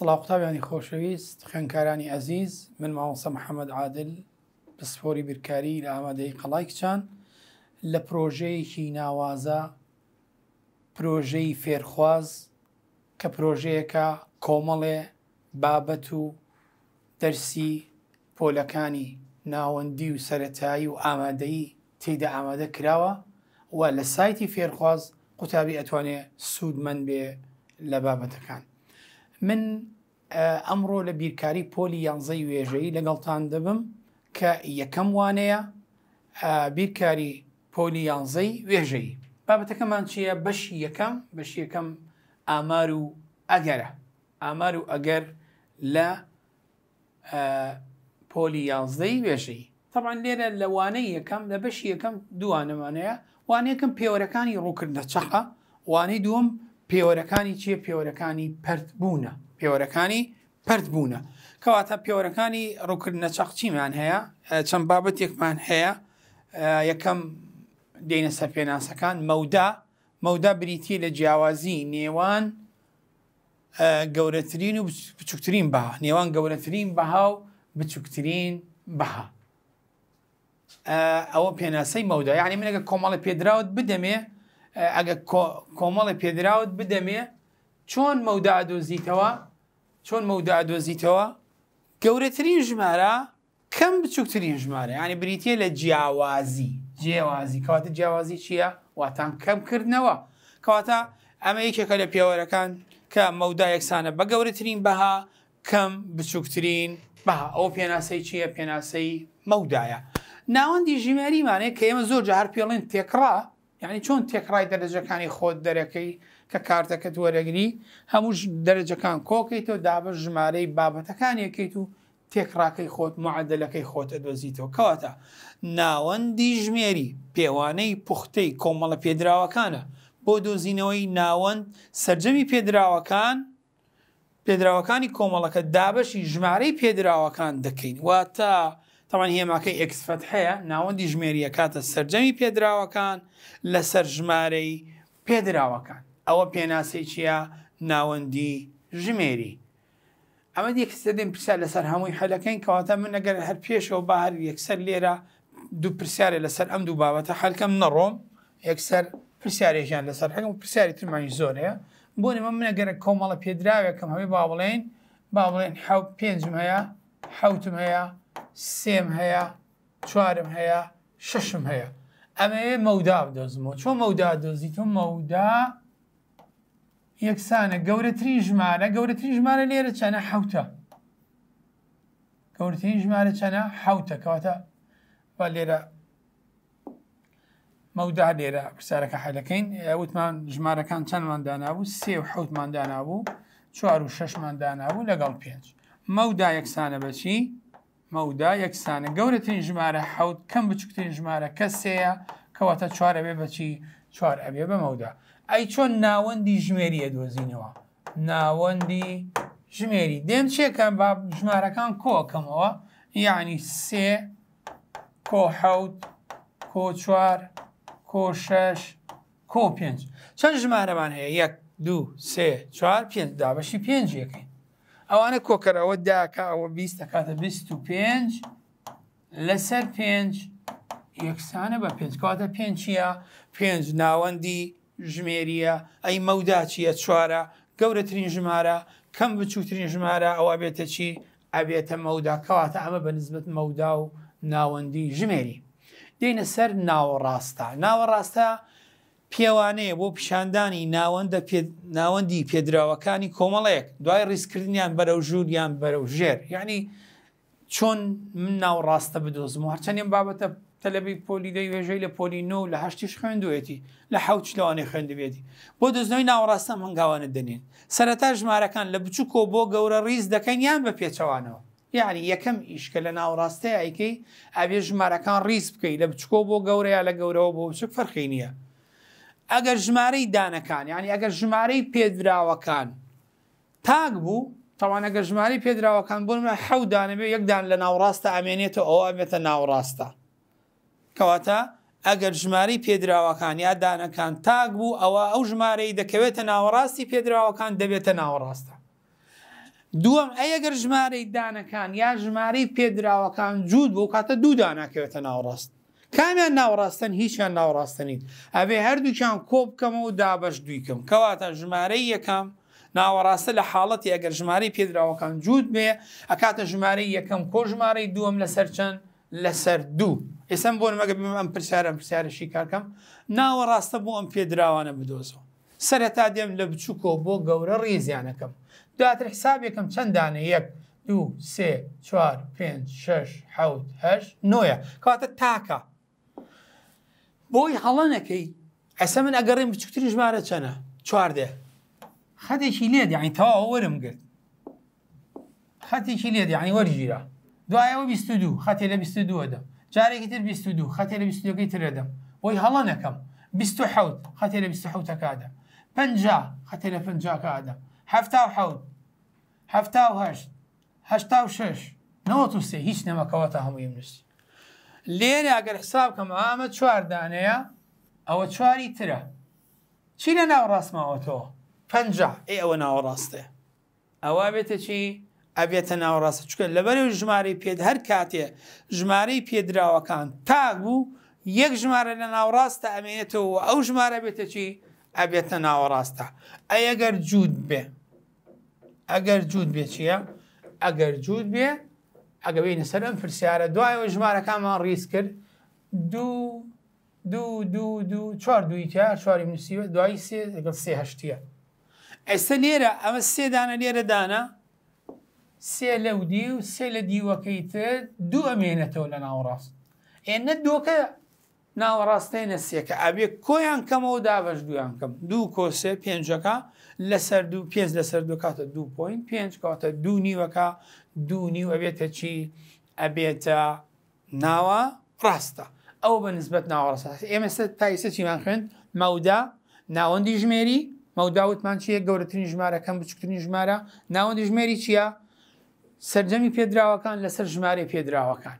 سلااوقتابیانی خۆشەویست خوێنکارانی ئەزیز من ماوەسە محەممەد عادل پسپۆری بیرکاری لە ئامادەی قەڵای کچان لە پرۆژەیەکی ناوازە پرۆژەی فێرخواز کە پرۆژەیەەکە کۆمەڵێ بابەت و دەرسی پۆلەکانی ناوەندی و سەتایی و ئامادەی تێدا ئامادە کراوە و لە سایتی فێرخواز قوتابی ئەتوانێ سوودمەند بێ لە بابەتەکان من ئەمڕۆ لە بیرکاری پۆلی یانزەی وێژەی لەگەڵتان دەبم کە یەکەم وانەیە بیرکاری پۆلی یانزەی وێژەی بابەتەکەمان چییە بەشی یەکەم بەشی یەکەم ئامار و ئەگەرە ئامار و ئەگەر لە پۆلی یانزەی وێژەی تەبان لێرە لەوانەی یەکەم لە بەشی یەکەم دووانەمانەیە وانەیەکم پێوەرەکانی ڕووکردە چەقە وانەی دووەم پێوەرەکانی چیە پێوەرەکانی پرت بوونە پێوەەکانی پرد بوونە کەواتە پێوەەکانی ڕووکردنە چەقچیمان هەیە چەند بابەتێکمان هەیە یەکەم دێنە سەر پێناسەکان مەودا مەودا بریتی لە جیاوازی نێوان گەورەترین و بچووکترین بەها نێوان گەورەترین بەها و بچووکترین بەها ئەوە پێناسەی مەودا یعنی منەگە کۆمەڵی پێدراوت بدەمێ ئەگە کۆمەڵی پێدراوت بدەمێ چۆن مەودا دۆزیتەوە چۆن مەودا دۆزیتەوە گەورەترین ژمارە کەم بچووکترین ژمارە ینی بریتە لە جیاوازی جیاوازی کەواتە جیاوازی چییە واتان کەمکردنەوە کەواتە ئەمە یەکێکە لە پیاوەرەکان کە مەودا یەکسانە بە گەورەترین بەها کەم بچووکترین بەها ئەو پێناسەی چییە پێناسەی مەودایە ناوەندی ژمێریمانێ کە ئێمە زۆر جار پێڵێن تێکڕا یعنی چۆن تێکڕای دەرەجەکانی خۆت دەرەکەی کە کارتەکەت وەرەگری هەموو دەرەجەکان کۆکەیتەوە دابش ژمارەی بابەتەکان یەکەیت و تێکڕاکەی خۆت مععدلەکەی خۆتە دۆزیتەوە کەواتە ناوەندی ژمێری پێوانەی پوختەی کۆمەڵە پێدراوەکانە بۆ دۆزینەوەی ناوەند سرجەمی پێدراوەکان پێدراوەکانی کۆمەڵەکە دابەشی ژمارەی پێدراوەکان دەکەین واتە تەوان هێماکەی ئەکسفەت هەیە ناوەندی ژمێریە کاتە سرجەمی پێدراوەکان لەسەر ژمارەی پێدراوەکان ئەوە پێناسێکیە ناوەندی ژمێری ئەمە یەکسەدەین پرسیار لەسەر هەمووی حەلەکەین کەواتە من ئەگەر هەر پێشەوە باهر یەکسەر لێرە دوو پرسیارە لەسەر ئەم دوو بابەتە حەلکەم نەڕۆم یەکسەر پرسیارێکیان لەسەر حەکەم پرسیاری ترمانی زۆرەیە بۆ نمە من ئەگەرە کۆمەڵە پێدراوێکم هەوێ با بڵێن با بڵێن حو پێنجم هەیە حوتم هەیە سێم هەیە چوارم هەیە ششم هەیە ئەمەوێ مەودا دۆزمەوە چۆن مەودا دۆزیتم مەودا یەکسانە گەورەترین ژمارە گەورەترین ژمارە لێرە چەنە حوتە گەورەترین ژمارە چەنە حوتە کەواتە لێرە مەودا لێرە پرسیارەکە حەلەکەین وتمان ژمارەکان چەندمان دانابوو سێ و حوتمان دانابوو چوار و شەشمان دانابوو لەگەڵ پێنج مەودا یەکسانە بەچی مەودا یەکسانە گەورەترین ژمارە حوت کەم بچکترین ژمارە کەسەیە کەواتە چوارە بێ بەچی چوار ئەبێ بە مەودا ئەی چۆن ناوەندی ژمێریە دۆزینەوە ناوەندی ژمێری دێم چێکەم با ژمارەکان کۆکەمەوە یعنی سێ کۆ حەوت کۆ چوار کۆ شەش کۆ پێنج چەند ژمارەمان هەیە یەک دوو سێ چوار پێنج دابەشی پێنج یەکەین ئەوانە کۆکەرەوە داکە ئەوە بیست دەکاتە بیست و پێنج لەسەر پێنج یەکسانە بە پێنجکاتە پێنجە پێنج ناوەندی ژمێریە ئەی مەودا چیە چوارە گەورەترین ژمارە کەم بچووترین ژمارە ئەوە بێتە چی ئەبێتە مەودا کەواتە ئەمە بە نسبت مەودا و ناوەندی ژمێری دێنە سەر ناوەڕاستە ناوەڕاستە پێوانەیە بۆ پیشاندانی ناوەندە ناوەندی پێدراوەکانی کۆمەڵەیەک دوای ڕیسکردنیان بەرەو ژووریان بەرەو ژێر یعنی چۆن من ناوڕاستە بدۆزم و هەرچەندێن بابەتە تەلەبی پۆلیدەی وێژەی لە پۆلی نو لە هەشتیش خوێندوێتی لە حوت لەوانێ خوێندوێتی بۆ دەستنەوەی ناوەڕاستە هەنگاوانە دەنێن سەرەتا ژمارەکان لە بچووکۆ بۆ گەورە ڕیز دەکەن یان بە پێچەوانەوە یعنی یەکەم ئیشکە لە ناوڕاستەیە ئەیکەی ئابێ ژمارەکان ڕیز بکەی لە بچکۆ بۆ گەورەیە لە گەورەوە بۆ بچک فەرخی نییە ئەگەر ژمارەی دانەکان یعنی ئەگەر ژمارەی پێدراوەکان تاک بوو تاوان ئەگەر ژماری پێدراوەکان بۆ حەودانەبێ یەکدان لە ناوڕاستە ئامێنێتە ئەو ئەمێتە ناوڕاستە کەواتە ئەگەر ژماری پێدراوەکان یا دانەکان تاک بوو ئەوە ئەو ژمارەی دەکەوێتە ناوەڕاستی پێدراوەکان دەبێتە ناوەڕاستە دووەم ئەگەر ژمارەی دانەکان یا ژمارەی پێدراوەکان جوود بۆ کاتە دوو داناکەوێتە ناوەڕاست کامیان ناوەڕاستن هیچیان ناوەڕاستنیت ئەبێ هەردووچیان کۆ بکەمە و دابش دویکەم کەواتە ژمارەی یەکەم ناوەڕاستە لە حاڵەتی ئەگەر ژمارەی پێدراوەکان جوود بێ ئەکاتە ژمارەی یەکەم کۆژمارەی دووەم لەسەر چەند لەسەر دوو ئێسم بۆن مەگە ئەم پرسیارم پرسیارشی کارکەم ناوە ڕاستە بۆ ئەم پێدراوانە بدۆزەوە سەرەتا دێم لە بچووکۆ بۆ گەورە ڕێزیانەکەم دواتر حسابێکم چەندانە یەک دوو سێ چوار پێنج شش حوت هەش نۆیە کاتە تاکە بۆی هەڵەنەکەی ئەسە من ئەگەڕێن بچکتترین ژمارە چەنە چواردێ خەتێکی لێ دیانی تەواوە وەرم گرت خەتێکی لێ دیانی وەرگیرە دو دو دو 22 خەتێ دو 22 دەم جارێکی تر 22 خەتێ لە 22ەکەی ترەدەم بۆی هەڵە نەکەم 26 پنجا لە 26 و 50 خەتێ و هشت کەدا و شش سه هیچ نەمەکەەوە تا هەمووی نووسی لێرە ئەگەر حساب کەم ئامە چواردانەیە آو چهاری تره چی لە ناوڕاستماوەتەوە پنجا ای او ناوەڕاستێ ئەوە بێتە چی؟ ئەبێتە ناوەڕاستە چکە لەبەرێ ژمارە پێ هەر کاتێ ژمارەی پێدراوەکان تاک بوو یەک ژمارە لە ناوڕاستە ئەمێنێتەوە ئەو ژمارە بێتە چی ئەبێتە ناوەڕاستە ئەگەر جوود بێ ئەگەر جوود بێ چییە؟ ئەگەر جوود بێ ئەگەبینە سەر ئەم پرسیارە دوایەوە ژمارەکانمان ڕیز کرد دوو دوو دوو دوو چوار دویتە چواری نووسیوە دوای سێ لەگەڵ سێ هەشتیە. ئێستا لێرە ئەمە سێدانە لێرە دانا سێ لەو دی و سێ لە دیوەکەی تر دوو ئەمێنێتەوە لە ناوەڕاست ئێنە دۆکە ناوەڕاستەی نەسیەکە ئەبێ کۆیان کەمەوە دابش دویان کەم دوو کۆسێ پێنجەکە لەسەر دوو پێ لەسەر دو کاتە دو پوین پێنج کاتە دوو نیوەکە دوو نیو ئەبێتە چی ئەبێتە ناوە ڕاستە ئەو بە نسبت ناوەڕاست ئێمەسە تایسە چیمان خوێن مەودا ناوەندی ژمێری مەوداوتمان چیە گەورەترین ژمارە کەم بچکترین ژمارە ناوەندی ژمێری چییە؟ سرجەمی پێدراوەکان لەسەر ژمارە پێدراوەکان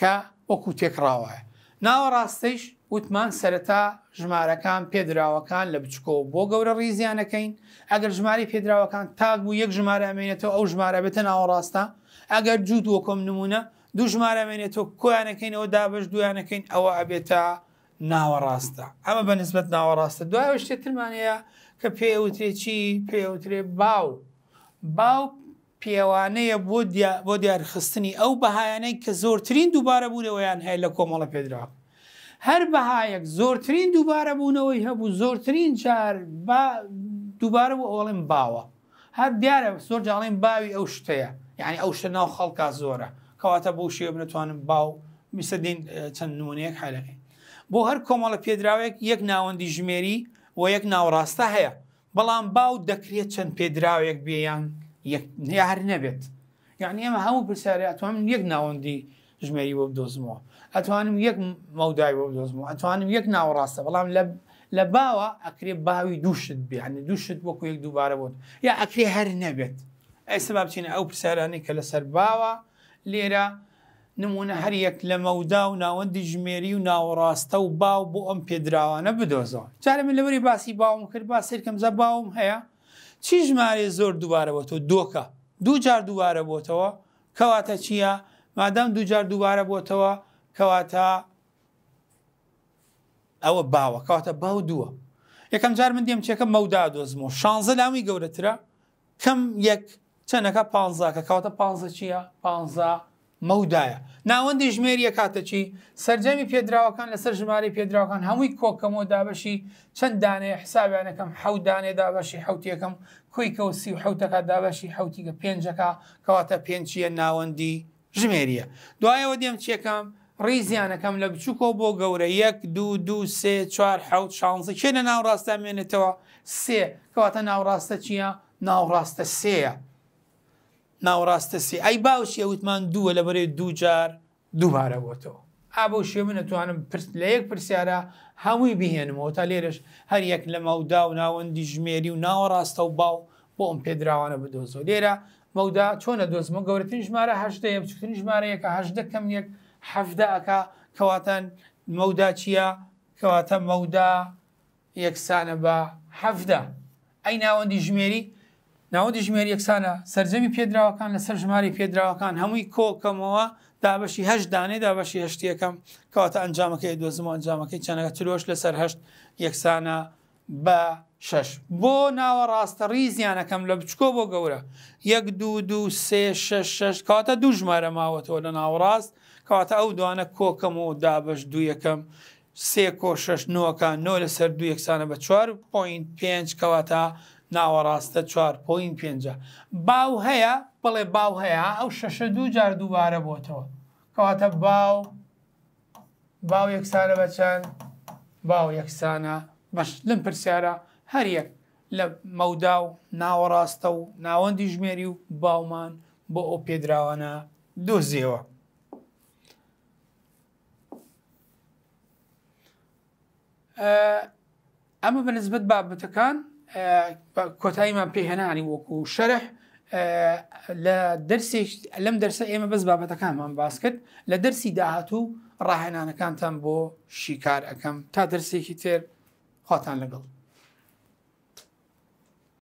کە وەکو تێکڕاوایە ناوە ڕاستەیش وتمان سەرەتا ژمارەکان پێدراوەکان لە بچکەوە بۆ گەورە ڕیزیانەکەین ئەگەر ژماری پێدراوەکان تاک بوو یەک ژمارە ئەمێنێتەوە ئەو ژمارە بێتە ناوەڕاستە ئەگەر جوود وەکۆم نمونە دوو ژمارە مێنێتەوە کۆیانەکەینەوە دابش دویانەکەین ئەوە ئەبێتە ناوەڕاستە ئەمە بە نسبت ناوەڕاستە دوایەوە شتێتمانەیە کە پێوترێ چی پێوترێ باو باو پێوانەیە بۆ بۆ دیارخستنی ئەو بەهایانەی کە زۆرترین دووبارە بوونەوەیان هەیە لە کۆمەڵە پێدرا هەر بەهایەک زۆرترین دووبارە بوونەوەی هەبوو زۆرترین جار دووبارە بوو ئەوڵێن باوە هەر دیارە زۆر جاڵێن باوی ئەو شتەیە یعنی ئەو شتە ناو خەڵکا زۆرە کەواتە بۆ شێ بنتوانم باو میسەدین چەند نمونەیەک حالەکەی بۆ هەر کۆمەڵە پێدراوێک یەک ناوەندی ژمێری و یەک ناوڕاستە هەیە بەڵام باو دەکرێت چەند پێدراوێک بێیان هەر نەبێت یعنی ئێمە هەموو پرسیارە ئەتوانم یەک ناوەندی ژمێری بۆ بدۆزمەوە ئەتوانم یەک مەودای بۆ بدۆزمەوە ئەتوانم یەک ناوەڕاستە بەڵام لە لە باوە ئەکرێ باوی دووشت بیانی دووشت وەکو یەک دووبارە بۆت یا ئەکرێ هەر نەبێت ئەسە بابچینە ئەو پرسیارانی کە لەسەر باوە لێرە نمونە هەر یەک لە مەودا و ناوەندی ژمێری و ناوەڕاستە و باو بۆ ئەم پێدراوانە بدۆزەوە چارە من لەوەری باسی باوم کرد با سرکەمزە باوم هەیە چی ژمارە زۆر دووارەوە تۆ دۆکە دوو جار دووارە بۆتەوە کەواتە چییە مادەم دوو جار دووارە بۆتەوە کەواتە ئەوە باوە کەواتە باو دووە یەکەم جار من دێم چێکە مەودا دۆزمەوە شانزە لامی گەورەترە کەم یەک چەنەکە پانزە کە کەواتە پانزە چییە پانزە مەودایە ناوەندی ژمێریە کاتە چی سرجەمی پێدراوەکان لەسەر ژماری پێدراوەکان هەمووی کۆکەمەوە دابەشی چەند دانەیە حسابیانەکەم حەودانێ دابەشی حوتەکەم کویکە و سی و حوتەکە دابەشی حوتیگە پێنجەکە کەواتە پێنجە ناوەندی ژمێریە دوایەوە دێم چیەکەم ڕیزیانەکەم لە بچووکەوە بۆ گەورە یەک دو دو سێ چوار حوت شانزە کێنە ناوڕاستە مێنێتەوە سێ کەواتە ناوڕاستە چییە ناوڕاستە سەیە ناوەڕاستەسی ئەی باوشی ئەوتمان دووە لە بەرێ دوو جار دووبارە بۆتەوە ئا بۆ شێ من نەتوانم لە یەک پرسیارە هەمووی بهێنمەوە تا لێرش هەر یەک لە مەودا و ناوەندی ژمێری و ناوەڕاستە و باو بۆ ئەم پێدراوانە بدۆزۆ لێرە مەودا چۆنە دۆزمە گەورەترین ژمارە هەشدەیە بچکتترین ژمارە یەکە هەشدە کەم یەک حەفدە ئەکا کەواتەن مەودا چییە کەواتە مەودا یەکسانە بە حەفدە ئەی ناوەندی ژمێری ناوەدی ژمێر یەکسانە سرجەمی پێدراوەکان لەسەر ژماری پێدراوەکان هەمووی کۆکەمەوە دابەشی هەش دانێ دابەشی هەشتیەکەم کەواتە ئەنجامەکەی دو زمان ئەنجامەکەی چەنەکە تلۆش لەسەر هەشت یەکسانە بە شش بۆ ناوە ڕاستە ریزیانەکەم لە بچکۆ بۆ گەورە یەک دو دو سێ شش شش کاتە دوو ژمارە ماوەتەوە لە ناوەڕاست کاتە ئەو دوانە کۆکەم و دابش دو یەکەم سێ کۆ شش نوەکان نۆ لەسەر دو یەکسانە بە 4.5 کەواتە ناوەڕاستە چوار پۆین پێ باو هەیە بڵێ باو هەیە ئەو شەشە دوو جار دووبارە بۆتەوە کەواتە باو باو یەکسانە بەچەند باو یەکسانە بەش لم پرسیارە هەریەک لە مەودا و ناوەڕاستە و ناوەندی ژمێری و باومان بۆ ئەو پێدراوانە دۆزیەوە ئەمە بەنسبت بابەتەکان کۆتاییمان پێهێنانی وەکو شەرح لە دەرسێک لەم دەرسە ئێمە بەس بابەتەکانمان باس کرد لە دەرسی داهاتوو ڕاهێنانەکانتان بۆ شیکار ئەەکەم تا دەرسێکی تێر خواتان لەگەڵ